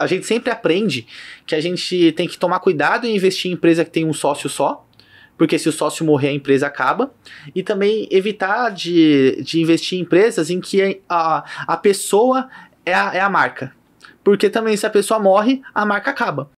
a gente sempre aprende que a gente tem que tomar cuidado em investir em empresa que tem um sócio só, porque se o sócio morrer, a empresa acaba. E também evitar de, de investir em empresas em que a, a pessoa é a, é a marca. Porque também, se a pessoa morre, a marca acaba.